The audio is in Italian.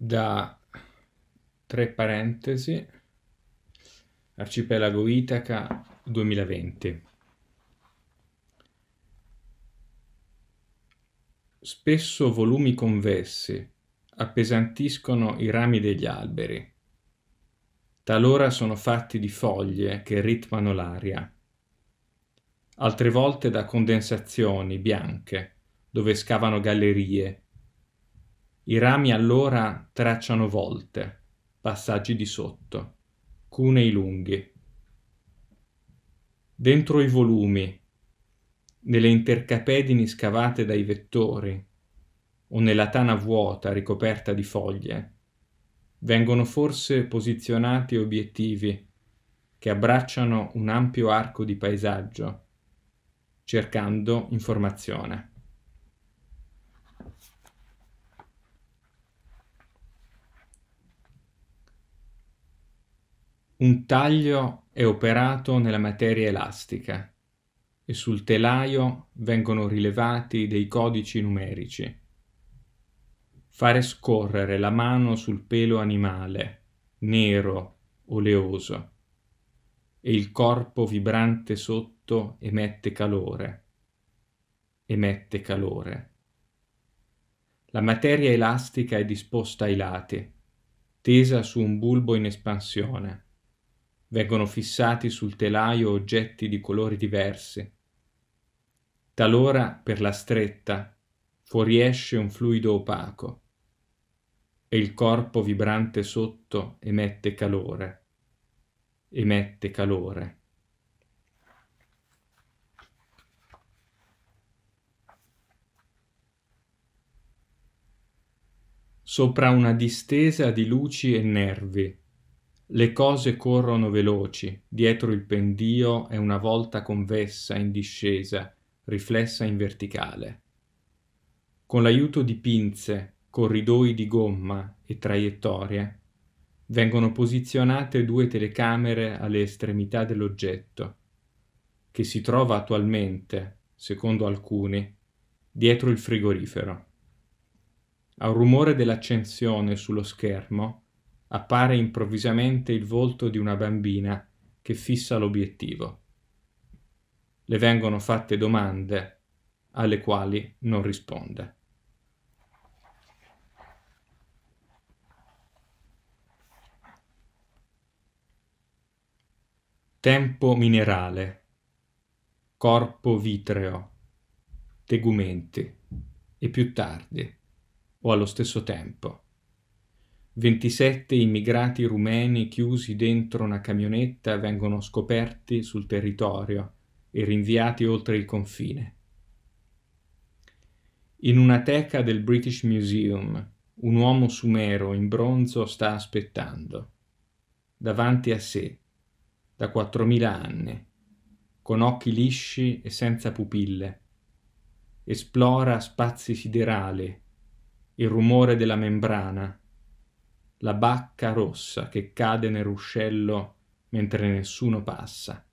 da tre parentesi arcipelago Itaca 2020. Spesso volumi convessi appesantiscono i rami degli alberi. Talora sono fatti di foglie che ritmano l'aria, altre volte da condensazioni bianche dove scavano gallerie i rami allora tracciano volte, passaggi di sotto, cunei lunghi. Dentro i volumi, nelle intercapedini scavate dai vettori, o nella tana vuota ricoperta di foglie, vengono forse posizionati obiettivi che abbracciano un ampio arco di paesaggio, cercando informazione. Un taglio è operato nella materia elastica e sul telaio vengono rilevati dei codici numerici. Fare scorrere la mano sul pelo animale, nero, oleoso, e il corpo vibrante sotto emette calore, emette calore. La materia elastica è disposta ai lati, tesa su un bulbo in espansione vengono fissati sul telaio oggetti di colori diversi. Talora, per la stretta, fuoriesce un fluido opaco e il corpo vibrante sotto emette calore, emette calore. Sopra una distesa di luci e nervi, le cose corrono veloci dietro il pendio è una volta convessa in discesa riflessa in verticale con l'aiuto di pinze corridoi di gomma e traiettorie vengono posizionate due telecamere alle estremità dell'oggetto che si trova attualmente secondo alcuni dietro il frigorifero. A un rumore dell'accensione sullo schermo appare improvvisamente il volto di una bambina che fissa l'obiettivo. Le vengono fatte domande alle quali non risponde. Tempo minerale, corpo vitreo, tegumenti e più tardi o allo stesso tempo. 27 immigrati rumeni chiusi dentro una camionetta vengono scoperti sul territorio e rinviati oltre il confine. In una teca del British Museum, un uomo sumero in bronzo sta aspettando, davanti a sé, da 4.000 anni, con occhi lisci e senza pupille. Esplora spazi siderali, il rumore della membrana, la bacca rossa che cade nel ruscello mentre nessuno passa.